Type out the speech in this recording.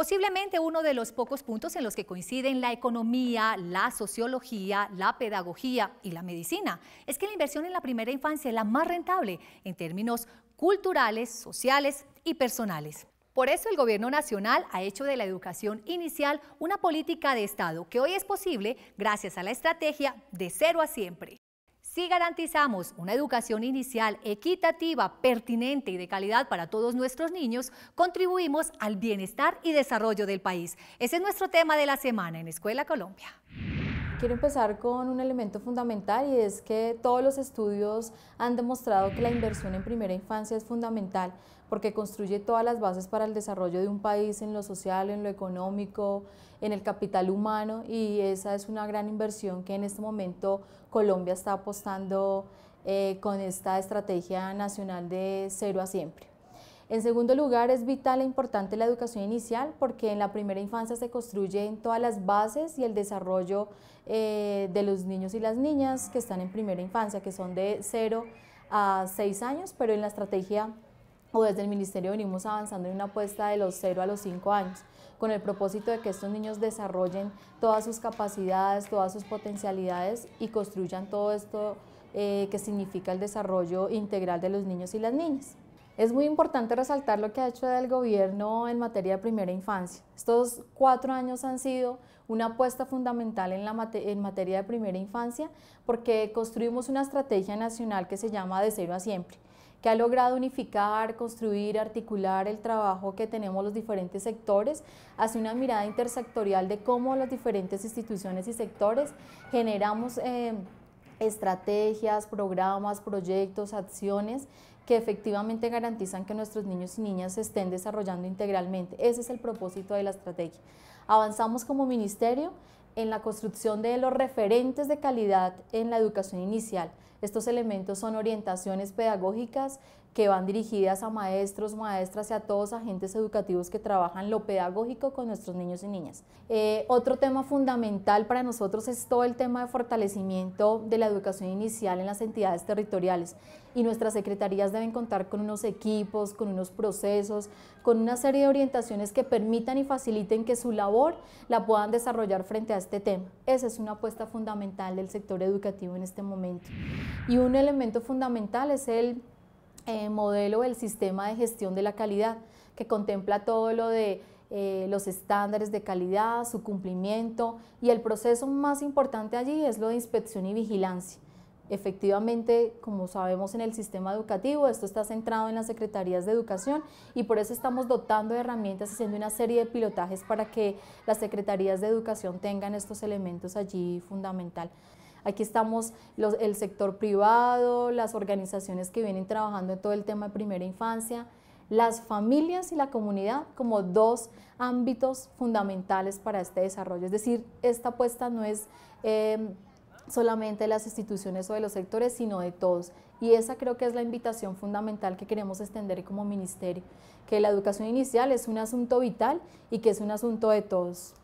Posiblemente uno de los pocos puntos en los que coinciden la economía, la sociología, la pedagogía y la medicina es que la inversión en la primera infancia es la más rentable en términos culturales, sociales y personales. Por eso el Gobierno Nacional ha hecho de la educación inicial una política de Estado que hoy es posible gracias a la estrategia de cero a siempre. Si garantizamos una educación inicial equitativa, pertinente y de calidad para todos nuestros niños, contribuimos al bienestar y desarrollo del país. Ese es nuestro tema de la semana en Escuela Colombia. Quiero empezar con un elemento fundamental y es que todos los estudios han demostrado que la inversión en primera infancia es fundamental porque construye todas las bases para el desarrollo de un país en lo social, en lo económico, en el capital humano y esa es una gran inversión que en este momento Colombia está apostando eh, con esta estrategia nacional de cero a siempre. En segundo lugar, es vital e importante la educación inicial porque en la primera infancia se construyen todas las bases y el desarrollo eh, de los niños y las niñas que están en primera infancia, que son de 0 a 6 años, pero en la estrategia o desde el ministerio venimos avanzando en una apuesta de los 0 a los 5 años, con el propósito de que estos niños desarrollen todas sus capacidades, todas sus potencialidades y construyan todo esto eh, que significa el desarrollo integral de los niños y las niñas. Es muy importante resaltar lo que ha hecho el gobierno en materia de primera infancia. Estos cuatro años han sido una apuesta fundamental en, materia de primera infancia porque construimos una estrategia nacional que se llama De Cero a Siempre que ha logrado unificar, construir, articular el trabajo que tenemos los diferentes sectores hacia una mirada intersectorial de cómo las diferentes instituciones y sectores generamos eh, estrategias, programas, proyectos, acciones que efectivamente garantizan que nuestros niños y niñas se estén desarrollando integralmente. Ese es el propósito de la estrategia. Avanzamos como ministerio en la construcción de los referentes de calidad en la educación inicial. Estos elementos son orientaciones pedagógicas, que van dirigidas a maestros, maestras y a todos agentes educativos que trabajan lo pedagógico con nuestros niños y niñas. Eh, otro tema fundamental para nosotros es todo el tema de fortalecimiento de la educación inicial en las entidades territoriales y nuestras secretarías deben contar con unos equipos, con unos procesos, con una serie de orientaciones que permitan y faciliten que su labor la puedan desarrollar frente a este tema. Esa es una apuesta fundamental del sector educativo en este momento. Y un elemento fundamental es el eh, modelo del sistema de gestión de la calidad, que contempla todo lo de eh, los estándares de calidad, su cumplimiento y el proceso más importante allí es lo de inspección y vigilancia. Efectivamente, como sabemos en el sistema educativo, esto está centrado en las secretarías de educación y por eso estamos dotando de herramientas, haciendo una serie de pilotajes para que las secretarías de educación tengan estos elementos allí fundamental. Aquí estamos el sector privado, las organizaciones que vienen trabajando en todo el tema de primera infancia, las familias y la comunidad como dos ámbitos fundamentales para este desarrollo. Es decir, esta apuesta no es em, solamente de las instituciones o de los sectores, sino de todos. Y esa creo que es la invitación fundamental que queremos extender como ministerio, que la educación inicial es un asunto vital y que es un asunto de todos.